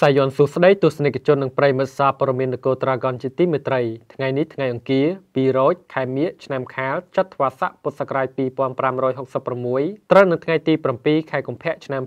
សាយនសុស្ដីទស្សនិកជននិងប្រិមិត្តសាព័រមីននគរត្រាកនជាទីមេត្រី ថ្ងៃនេះថ្ងៃអង្គារ200ខែមិញឆ្នាំខាលចត្វាស័កពុទ្ធសករាជ2566ត្រូវនៅថ្ងៃទី7ខែកុម្ភៈឆ្នាំ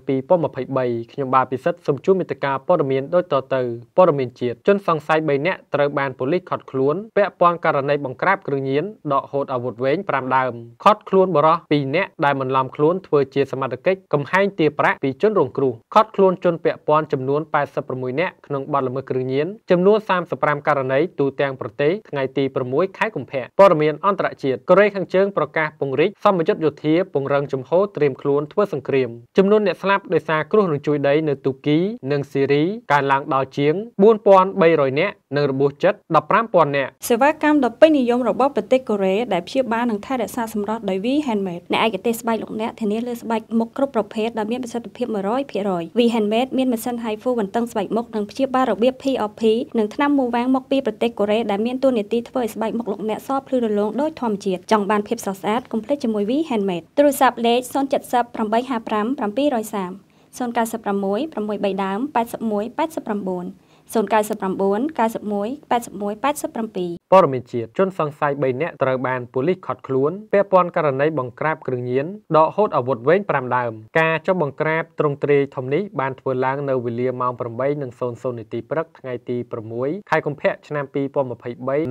2023ខ្ញុំបាទពិសិដ្ឋសូមជួបមេត្តាព័រមីនដូចតទៅព័រមីនជាតិជនសង្ស័យ3នាក់ត្រូវបានប៉ូលីសឃាត់ខ្លួនពាក់ព័ន្ធករណីបង្ក្រាបគ្រឿងញៀនដកហូតអាវុធវែង5ដើមឃាត់ខ្លួនបរិសុទ្ធ2នាក់ដែលមិនឡំខ្លួនធ្វើជាសមត្ថកិច្ចកំហែងទារប្រាក់ពីជនរងគ្រោះឃាត់ខ្លួនជនពាក់ព័ន្ធចំនួន80 86នាក់ក្នុងបទល្មើសគ្រឿងញៀនចំនួន35ករណីទូទាំងប្រទេសថ្ងៃទី6ខែកុម្ភៈព័ត៌មានអន្តរជាតិកូរ៉េខាងជើងប្រកាសពង្រីកសម្ពយុទ្ធយោធាពង្រឹងជំហរត្រៀមខ្លួនធ្វើសង្គ្រាមចំនួនអ្នក ស្លាប់ដោយសារគ្រោះរញ្ជួយដីនៅទូគីនិងសេរីកើនឡើងដល់ជាង4300នាក់និងរបួសចិត្ត15000នាក់សេវាកម្មដ៏ពេញនិយមរបស់ប្រទេសកូរ៉េដែលព្យាបាលនិងថែរក្សាសម្រស់ដោយ V Handmade អ្នកឯកទេសស្បែកលោកអ្នកធានាលើស្បែកមុខគ្រប់ប្រភេទដែលមានប្រសិទ្ធភាព100% V Handmade មានម៉ាស៊ីន HIFU បន្ទឹងស្បែកមុខនិងព្យាបាលរបៀប POP និងថ្នាំមូវ៉ាំងមកពីប្រទេសកូរ៉េដែលមានតួនាទីធ្វើឲ្យស្បែកមុខលោកអ្នកសភ្លឺរលោងដោយធម្មជាតិចង់បានភាពស្រស់ស្អាតកុំភ្លេចជាមួយ V Handmade ទូរស័ព្ទលេខ070 855 730 096 633ដើម81 89 099 91 81 87ព័ត៌មានជាតិជនសង្ស័យ3នាក់ត្រូវបានប៉ូលីសខត់ខ្លួន ពាក់ព័ន្ធករណីបង្ក្រាបគ្រឿងញៀនដកហូតអាវុធវែង5ដើម ការចុះបង្ក្រាបទ្រង់ទ្រាយធំនេះបានធ្វើឡើង នៅវេលាម៉ោង8:00នាទីព្រឹកថ្ងៃទី6ខែកុម្ភៈឆ្នាំ2023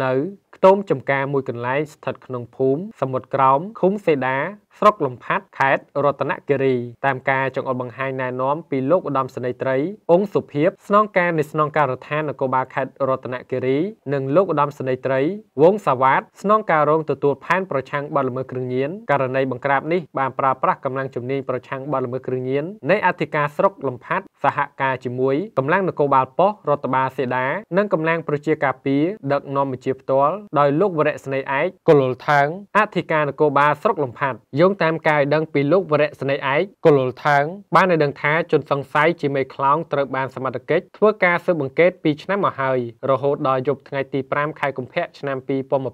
នៅខ្ទមចំការមួយកន្លែងស្ថិតក្នុងភូមិសមុទ្រក្រោមឃុំសេដា ស្រុកលំផាត់ខេត្តរតនគិរីតាមការចងអល់បង្ហាញណែនាំពីលោកឧត្តមសេនីយ៍ត្រីអង្គសុភាពស្នងការនៃស្នងការរដ្ឋាននគរបាលខេត្តរតនគិរីនិងលោកឧត្តមសេនីយ៍ត្រីវងសាវ៉ាតស្នងការរងទទួលផែនប្រឆាំងបទល្មើសគ្រឿងញៀនករណីបង្ក្រាបនេះបានប្រើប្រាស់កម្លាំងជំនាញប្រឆាំងបទល្មើសគ្រឿងញៀននៃអធិការស្រុកលំផាត់សហការជាមួយកម្លាំងនគរបាលប៉ុស្តិ៍រដ្ឋបាលសេដា និងកម្លាំងប្រជាការពារដឹកនាំមជ្ឈផ្ទាល់ដោយលោកវរៈស្នេហ៍ឯកកុលលថើងអធិការនគរបាលស្រុកលំផាត់យោងតាមការឲ្យដឹងពីលោកវរៈស្នេហ៍ឯកកុលលថើងបានឲ្យដឹងថាជនសង្ស័យជាមេខ្លោងត្រូវបានសមត្ថកិច្ចធ្វើការស៊ើបអង្កេតកេត2ឆ្នាំមកហើយរហូតដល់យប់ថ្ងៃទី5ខែកុម្ភៈឆ្នាំ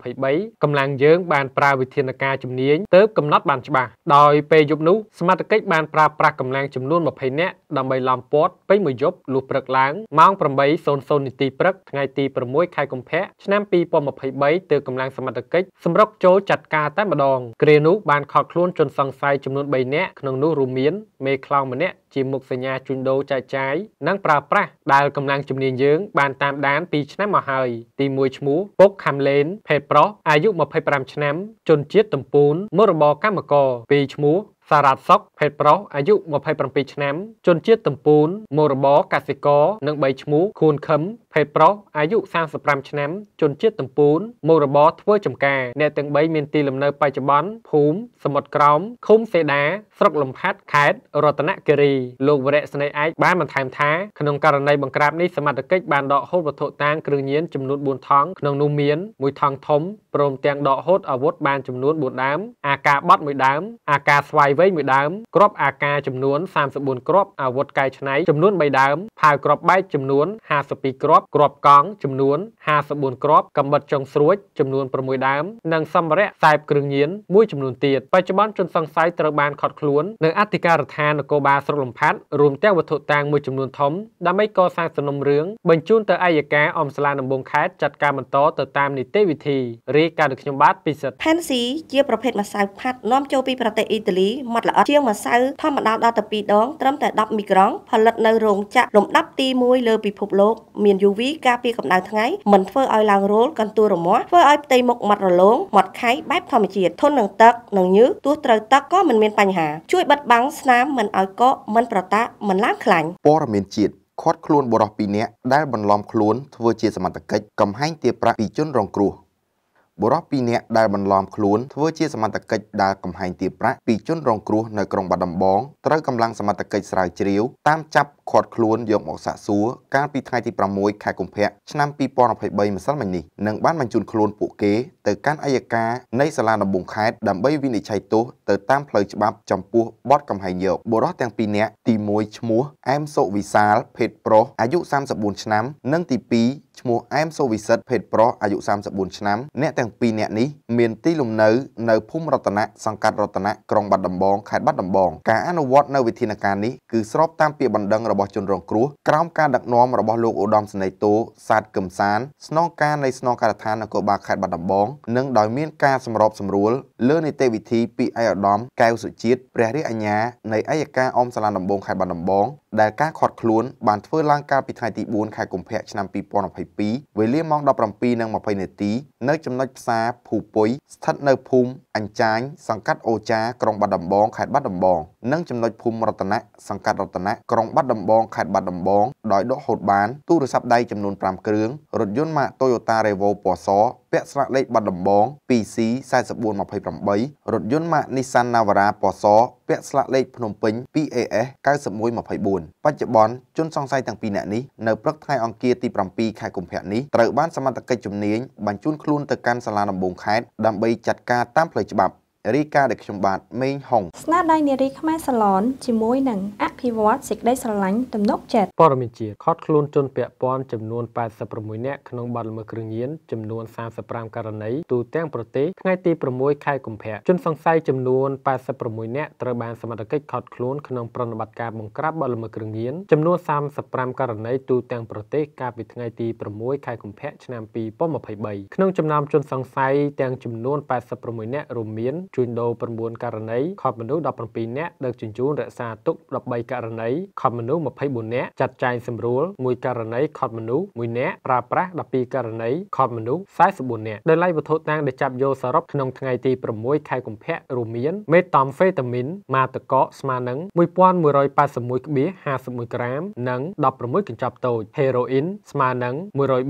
2023កម្លាំងយើងបានប្រើវិធានការជំនាញទៅកំណត់បានច្បាស់ដោយពេលយប់នោះសមាជិកបានប្រើប្រាស់កម្លាំងចំនួន20នាក់ដើម្បីឡំព័ទ្ធពេញមួយយប់លុះព្រឹកឡើងម៉ោង8:00នាទីព្រឹកថ្ងៃទី6ខែកុម្ភៈឆ្នាំ2023ទើបកម្លាំងសមត្ថកិច្ចសម្រុកចូលចាត់ការតែម្ដងគ្រានោះបានខកខ្លួនជនសង្ស័យចំនួន3នាក់ក្នុងនោះរួមមានមេខ្លោងម្នាក់ជាមុខសញ្ញាជួញដូរចែកចាយនិងប្រើប្រាស់ដែលកម្លាំងជំនាញនាងយើងបានតាមដាន2ឆ្នាំមកហើយទី1ឈ្មោះពុកខាំលេនភេទប្រុសអាយុ25ឆ្នាំ ជនជាតិតំពូនមុខរបរកម្មករពីឈ្មោះសារ៉ាត់សុកភេទប្រុសអាយុ27ឆ្នាំ ជនជាតិតំពូនមុខរបរកសិករនិង3ឈ្មោះខួនខឹមភេទប្រុសអាយុ35ឆ្នាំ ជនជាតិតំពូនមុខរបរធ្វើចំការអ្នកទាំង3មានទីលំនៅ បច្ចុប្បន្នភូមិសមុទ្រក្រោមឃុំសេដាស្រុកលំផាត់ខេត្តរតនគិរីលោកវរៈស្នេហ៍ឯកបានបន្ថែមថាក្នុងករណីបង្ក្រាបនេះសមត្ថកិច្ចបានដកហូតវត្ថុតាងគ្រឿងញៀនចំនួន4ថង់ក្នុងនោះមាន1ថង់ធំព្រមទាំងដកហូតអាវុធបានចំនួន4ដើមអាការបត់មួយដើមអាកាស្វាយវែងមួយដើមគ្រាប់អាកាចំនួន34គ្រាប់អាវុធកែច្នៃចំនួន3ដើមផាវគ្រាប់បែកចំនួន52គ្រាប់គ្រាប់កង់ចំនួន54គ្រាប់កំបិតចុងស្រួចចំនួន6ដើមនិងសម្ភារៈខ្សែបគ្រឿងញៀនមួយចំនួនទៀតបច្ចុប្បន្នជនសង្ស័យត្រូវបានខត់ខ្លួននៅអធិការដ្ឋាននគរបាលស្រុកលំផាត់រួមទាំងវត្ថុតាងមួយចំនួនធំដើម្បីកសាងសំណុំរឿងបញ្ជូនទៅអัยការអមសាលាដំបងខេត្តចាត់ការបន្តទៅតាមនីតិវិធីរាយការណ៍ដោយខ្ញុំបាទពិសិដ្ឋផេនស៊ីជាប្រភេទម្សៅផាត់នាំចូលពីប្រទេសអ៊ីតាលីម៉ត់ល្អិតជាងម្សៅធម្មតាដល់ទៅ2ដង ត្រឹមតែ10មីក្រង់ផលិតនៅរោងចក្រលំដាប់ទី1លើពិភពលោក មានយូរ UV ការពារកម្ដៅថ្ងៃមិនធ្វើឲ្យឡើងរោលកន្ទួលរមាស់ធ្វើឲ្យផ្ទៃមុខមាត់រលោងមាត់ខៃបែបធម្មជាតិធន់នឹងទឹកនិងញើសទោះត្រូវទឹកក៏មិនមានបញ្ហាជួយបិទបាំងស្នាមមិនឲ្យកកមិនប្រតាក់មិនឡើងខ្លាញ់ព័ត៌មានជាតិខាត់ខ្លួនបរោះ2នាក់ដែលបន្លំខ្លួនធ្វើជាសមត្ថកិច្ចកំហែងទារប្រាក់ពីជនរងគ្រោះបុរស2នាក់ដែលបន្លំខ្លួនធ្វើជាសមត្ថកិច្ចដើរកំហែងទារប្រាក់ពីជនរងគ្រោះនៅក្រុងបាត់ដំបងត្រូវកម្លាំងសមត្ថកិច្ចស្រាវជ្រាវតាមចាប់ឃាត់ខ្លួនយកមកសាកសួរកាលពីថ្ងៃទី6ខែកុម្ភៈឆ្នាំ2023ម្សិលមិញនេះនិងបានបញ្ជូនខ្លួនពួកគេទៅកាន់អัยការនៃសាលាដំបងខេត្តដើម្បីវិនិច្ឆ័យទោសទៅតាមផ្លូវច្បាប់ចំពោះបទកំហែងយកបុរសទាំងពីរនាក់ទី1ឈ្មោះអែមសុវិសាលភេទប្រុសអាយុ34ឆ្នាំ និងទី2ឈ្មោះអែមសុវិសិទ្ធភេទប្រុសអាយុ34ឆ្នាំ អ្នកទាំងពីរនាក់នេះមានទីលំនៅនៅភូមិរតនៈសង្កាត់រតនៈក្រុងបាត់ដំបងខេត្តបាត់ដំបង ការអនុវត្តនៅវិធានការនេះគឺស្របតាមពាក្យបណ្ដឹងរបស់របស់ជនរងគ្រោះក្រោមការដឹកនាំរបស់លោកឧត្តមសេនីយ៍តូសាទកឹមសានស្នងការនៃស្នងការដ្ឋាននគរបាលខេត្តបាត់ដំបង និងដោយមានការសម្របសម្រួលលើនីតិវិធីពីឯកឧត្តមកែវសុជាតិព្រះរាជអាជ្ញានៃអัยការអមសាលាដំបងខេត្តបាត់ដំបងដែលការខាត់ខ្លួនបានធ្វើឡើងកាលពីថ្ងៃទី4ខែកុម្ភៈឆ្នាំ2022វេលាម៉ោង17:20នាទី នៅចំណុចផ្សារភូពុយស្ថិតនៅភូមិអញ្ចាញសង្កាត់អូចាក្រុងបាត់ដំបងខេត្តបាត់ដំបង និងចំណុចភូមិរតនៈសង្កាត់រតនៈក្រុងបាត់ដំបងខេត្តបាត់ដំបងដោយដកហូតបានទូរស័ព្ទដៃចំនួន5គ្រឿងរថយន្តម៉ាក Toyota Revo ពណ៌សពាក់ស្លាកលេខបាត់ដំបង PC4425 2018រថយន្តម៉ាក Nissan Navara ពណ៌សពាក់ស្លាកលេខភ្នំពេញ PAS 9124បច្ចុប្បន្នជនសង្ស័យទាំងពីរនាក់នេះនៅព្រឹកថ្ងៃអង្គារទី7ខែកុម្ភៈនេះត្រូវបានសមត្ថកិច្ចជំនាញបញ្ជូនខ្លួនទៅកាន់សាលាដំបងខេត្តដើម្បីចាត់ការតាមផ្លូវច្បាប់រីកាដែលខ្ញុំបាទមេងហុងស្នាដៃនារីខ្មែរសាឡនជាមួយនឹងអភិវឌ្ឍសេចក្តីស្រឡាញ់ទំនុកចិត្តព័ត៌មានជាតិខត់ខ្លួនជនពាក់ព័ន្ធចំនួន86នាក់ក្នុងបទល្មើសគ្រឿងញៀនចំនួន35ករណីទូទាំងប្រទេសថ្ងៃទី6ខែកុម្ភៈជនសង្ស័យចំនួន86នាក់ត្រូវបានសមត្ថកិច្ចខត់ខ្លួនក្នុងប្រតិបត្តិការបង្ក្រាបបទល្មើសគ្រឿងញៀនចំនួន35ករណីទូទាំងប្រទេសកាលពីថ្ងៃទី6ខែកុម្ភៈឆ្នាំ2023ក្នុងចំណោមជនសង្ស័យទាំងចំនួន86នាក់រួមមានជួញដូរ9ករណីខប់មនុស្ស17នាក់ដឹកជញ្ជូនរក្សាទុក13ករណីខប់មនុស្ស24នាក់ចាត់ចែងសម្រួល1ករណីខប់មនុស្ស1នាក់ប្រើប្រាស់12ករណីខប់មនុស្ស44នាក់ដោយឡែកវត្ថុតាងដែលចាប់យកសរុបក្នុងថ្ងៃទី6ខែកុម្ភៈរួមមានមេតាម amphetamine ម៉ាតកកស្មើនឹង1181.51ក្រាម និង16កញ្ចប់តូច heroin ស្មើនឹង104.36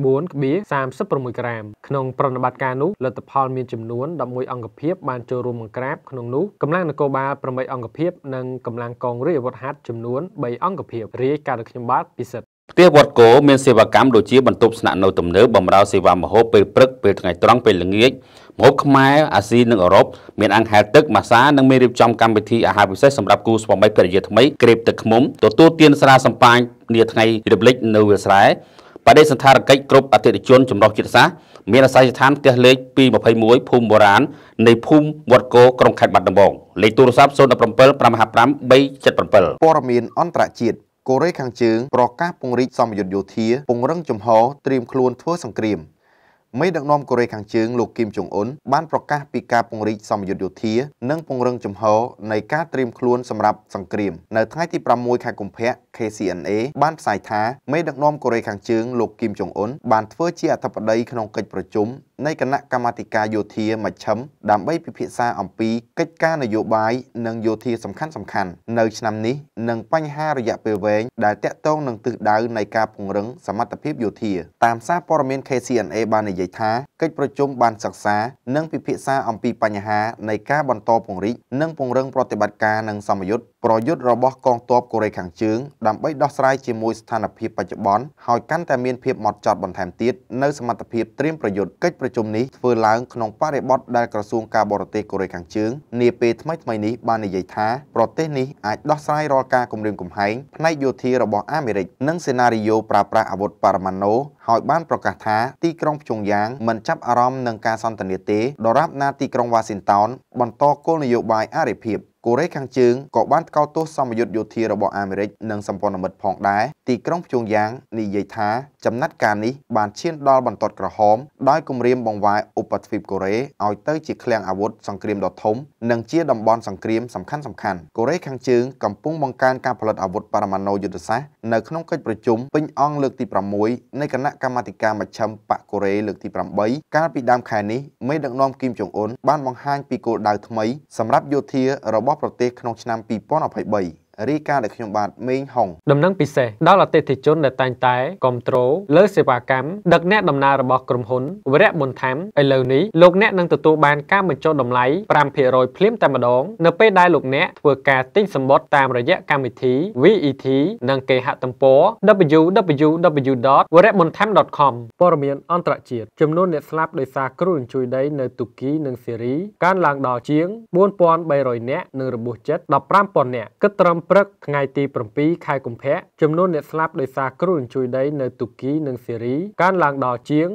ក្រាម ក្នុងប្រតិបត្តិការនោះលទ្ធផលមានចំនួន11អង្គភាពបានចូលរួមមបង្ក្រាបក្នុងនោះកម្លាំងនគរបាល8អង្គភាពនិងកម្លាំងកងរាជអាវុធហត្ថចំនួន3អង្គភាពរាយការណ៍ដោយខ្ញុំបាទពិសិដ្ឋផ្ទះវត្តគោមានសេវាកម្មដូចជាបន្ទប់ស្នាក់នៅទំនើបបម្រើសេវាម្ហូបពេលព្រឹកពេលថ្ងៃត្រង់ពេលល្ងាចម្ហូបខ្មែរអាស៊ីនិងអឺរ៉ុបមានអង្គហែលទឹកម៉ាសានិងមានរៀបចំកម្មវិធីអាហារពិសេសសម្រាប់គូស្វាមីភរិយាថ្មីក្រេបទឹកឃ្មុំទទួលទានស្រាសម្ពាញនាថ្ងៃរំលឹកនៅវាលស្រែបដិសន្ធារកិច្ចគ្រប់អតិថិជនចម្រុះជាតិសាសន៍មានអាស័យដ្ឋានផ្ទះលេខ221ភូមិបុរាណនៃភូមិវត្តគោក្រុងខេត្តបាត់ដំបងលេខទូរស័ព្ទ017 555 377ព័ត៌មានអន្តរជាតិកូរ៉េខាងជើងប្រកាសពង្រីកសមយុទ្ធយោធាពង្រឹងជំហរត្រៀមខ្លួនធ្វើសង្គ្រាមមេដឹកនាំកូរ៉េខាងជើងលោកគីមចុងអ៊ុនបានប្រកាសពីការពង្រីកសមយុទ្ធយោធានិងពង្រឹងជំហរនៃការត្រៀមខ្លួនសម្រាប់សង្គ្រាមនៅថ្ងៃទី6ខែកុម្ភៈ KCNA បានផ្សាយថាមេដឹកនាំកូរ៉េខាងជើងលោកគីមចុងអ៊ុនបានធ្វើជាអធិបតីក្នុងកិច្ចប្រជុំនៃគណៈកម្មាធិការយោធាមជ្ឈិមដើម្បីពិភាក្សាអំពីកិច្ចការនយោបាយនិងយោធាសំខាន់សំខាន់នៅឆ្នាំនេះនិងបញ្ហារយៈពេលវែងដែលតាក់ទងនឹងទិសដៅនៃការពង្រឹងសមត្ថភាពយោធា តាមសារព័ត៌មាន KCNA បាននិយាយថាកិច្ចប្រជុំបានសិក្សានិងពិភាក្សាអំពីបញ្ហានៃការបន្តពង្រីកនិងពង្រឹងប្រតិបត្តិការនិងសមយុទ្ធប្រយុទ្ធរបស់កងទ័ពកូរ៉េខាងជើងដើម្បីដោះស្រាយជាមួយស្ថានភាពបច្ចុប្បន្នហើយកាន់តែមានភាពម៉ត់ចត់បន្ថែមទៀតនៅសមត្ថភាពត្រៀមប្រយុទ្ធកិច្ចប្រជុំនេះធ្វើឡើងក្នុងបរិបទដែលក្រសួងការបរទេសកូរ៉េខាងជើងនាពេលថ្មីៗនេះបាននិយាយថាប្រទេសនេះអាចដោះស្រាយរាល់ការគំរាមកំហែងផ្នែកយោធារបស់អាមេរិកនិងសេណារីយ៉ូប្រើប្រាស់អាវុធបរមាណូហើយ បានប្រកាសថាទីក្រុងភ្យុងយ៉ាងមិនចាប់អារម្មណ៍នឹងការសន្ទនាទេដរាបណាទីក្រុងវ៉ាស៊ីនតោន បន្តគោលនយោបាយអរិភាពកូរ៉េខាងជើងក៏បានថ្កោលទោសសមយុទ្ធយោធារបស់អាមេរិកនិងសម្ព័ន្ធមិត្តផងដែរទីក្រុងព្យួងយ៉ាងនិយាយថាចំណាត់ការនេះបានឈានដល់បន្ទាត់ក្រហមដោយគម្រាមបង្វែរឧបទ្វីបកូរ៉េឲ្យទៅជាឃ្លាំងអាវុធសង្គ្រាមដ៏ធំនិងជាតំបន់សង្គ្រាមសំខាន់សំខាន់កូរ៉េខាងជើងកំពុងបង្កើនការផលិតអាវុធបរមាណូយុទ្ធសាស្ត្រនៅក្នុងកិច្ចប្រជុំពេញអង្គលើកទី6នៃគណៈកម្មាធិការមជ្ឈិមបកកូរ៉េលើកទី8កាលពីដើមខែនេះមេដឹកនាំគីមចុងអ៊ុនបានបង្ហាញពីគោលដៅថ្មីសម្រាប់យោធារបស់របស់ប្រទេសក្នុងឆ្នាំ2023រីកាដែលខ្ញុំបាទមេងហុងដំណឹងពិសេសដល់អតិថិជនដែលតែងតែគ្រប់គ្រងលើសេវាកម្មដឹកអ្នកដំណើររបស់ក្រុមហ៊ុន វរៈបុនថាមឥឡូវនេះលោកអ្នកនឹងទទួលបានការបញ្ចុះតម្លៃ5%ភ្លាមតែម្ដង នៅពេលដែលលោកអ្នកធ្វើការទិញសម្បត្តិតាមរយៈកម្មវិធី VET និងគេហទំព័រ www.wremontham.com ព័ត៌មានអន្តរជាតិចំនួនអ្នកស្លាប់ដោយសារគ្រោះរញ្ជួយដីនៅទូគីនិងសេរីកើនឡើងដល់ជាង4300នាក់និងរបួសចិត្ត15000នាក់គិតត្រឹមព្រឹកថ្ងៃទី7ខែកុម្ភៈចំនួនអ្នកស្លាប់ដោយសារគ្រោះរញ្ជួយដីនៅទូគីនិងសេរីកើនឡើងដល់ជាង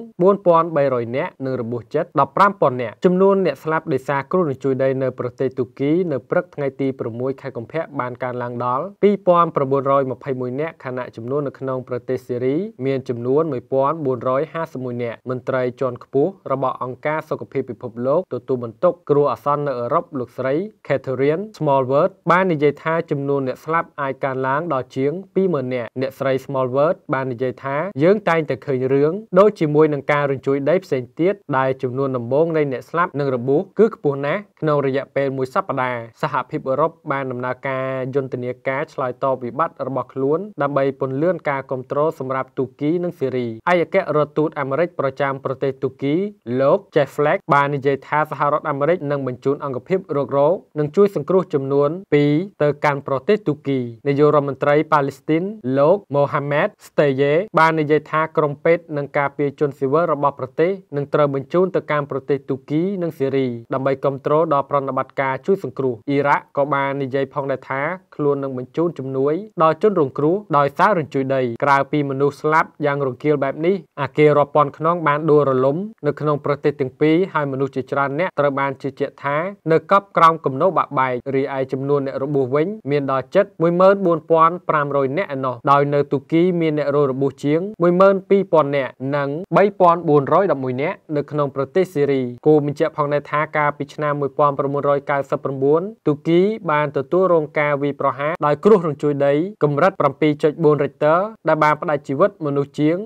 4300នាក់និងរបួសចិត្ត15000នាក់ចំនួនអ្នកស្លាប់ដោយសារគ្រោះរញ្ជួយដីនៅប្រទេសទូគីនៅព្រឹកថ្ងៃទី6ខែកុម្ភៈបានកើនឡើងដល់2921នាក់ខណៈចំនួននៅក្នុងប្រទេសសេរីមានចំនួន1451នាក់មន្ត្រីជាន់ខ្ពស់របស់អង្គការសុខភាពពិភពលោកទទួលបន្ទុកគ្រោះអាសន្ននៅអឺរ៉ុបលោកស្រី Catherine Smallworth បាននិយាយថាចំនួននួនអ្នកស្លាប់អាចកើនឡើងដល់ជាង20,000នាក់អ្នកស្រី Smallworth បាននិយាយថាយើងតែងតែឃើញរឿងដូចជាមួយនឹងការរញ្ជួយដីផ្សេងទៀតដែលចំនួនដំបូងនៃអ្នកស្លាប់និងរបួសគឺខ្ពស់ណាស់ក្នុងរយៈពេលមួយសប្តាហ៍សហភាពអឺរ៉ុបបានដំណើរការយន្តនាការឆ្លើយតបវិបត្តិរបស់ខ្លួន ដើម្បីពន្លឿនការគ្រប់គ្រងសម្រាប់ទូគីនិងសេរីឯកអគ្គរដ្ឋទូតអាមេរិកប្រចាំប្រទេសទូគីលោក Jeff Flake បាននិយាយថាសហរដ្ឋអាមេរិកនឹងបញ្ជូនអង្គភាពរករោនឹងជួយសង្គ្រោះចំនួន2ទៅកាន់ប្រទេសទេសទូគីនាយករដ្ឋមន្ត្រីប៉ាឡេស្ទីន លោកម៉ូហាម៉ាត់ស្តេយេបាននិយាយថាក្រុមពេទ្យនិងការពារជនស៊ីវិលរបស់ប្រទេសនឹងត្រូវបញ្ជូនទៅកាន់ប្រទេសទូគី និងសេរីដើម្បីគ្រប់គ្រងដល់ប្រតិបត្តិការជួយសង្គ្រោះអ៊ីរ៉ាក់ក៏បាននិយាយផងដែរថាខ្លួននឹងបញ្ជូនជំនួយដល់ជនរងគ្រោះដោយសាររញ្ជួយដីក្រៅពីមនុស្សស្លាប់យ៉ាងរង្គាលបែបនេះអាគាររាប់ពាន់ខ្នងបានដួលរលំ នៅក្នុងប្រទេសទាំងពីរហើយមនុស្សជាច្រើនអ្នកត្រូវបានជឿជាក់ថានៅកប់ក្រោមគំនោបាក់បែករីឯចំនួនអ្នករបួសវិញ មានដល់ជិត14500អ្នកឯណោះដោយនៅទូគីមានអ្នករងរបួសជាង12000អ្នកនិង3411អ្នកនៅក្នុងប្រទេសសេរីគូបញ្ជាក់ផងដែរថាកាលពីឆ្នាំ1999ទូគីបានទទួលរងការវាយប្ររហាតដោយគ្រោះរញ្ជួយដី កម្រិត7.4 Richter ដែលបានផ្តាច់ជីវិតមនុស្សជាង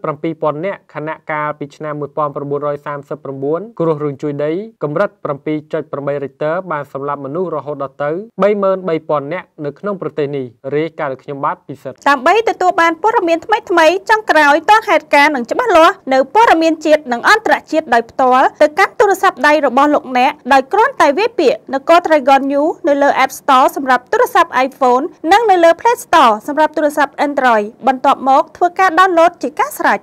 17000នាក់ខណៈកាលពីឆ្នាំ1939គ្រោះរញ្ជួយដី កម្រិត7.8 Richter បានសម្លាប់មនុស្សរហូតដល់ទៅ33000នាក់នៅក្នុងប្រទេសនេះរាយការណ៍ដោយខ្ញុំបាទពិសិដ្ឋដើម្បីទទួលបានព័ត៌មានថ្មីៗចុងក្រោយតហេតុការណ៍នឹងច្បាស់លាស់នៅព័ត៌មានជាតិនិងអន្តរជាតិដោយផ្ទាល់ទៅកាន់ទូរស័ព្ទដៃរបស់លោកអ្នកដោយគ្រាន់តែវាយពាក្យនគរ Dragon News នៅលើ App Store សម្រាប់ទូរស័ព្ទ័ព្ទ iPhone និងនៅលើ Play Store សម្រាប់ទូរស័ព្ទ Android បន្ទាប់មក ធ្វើការ download ជាការស្រេច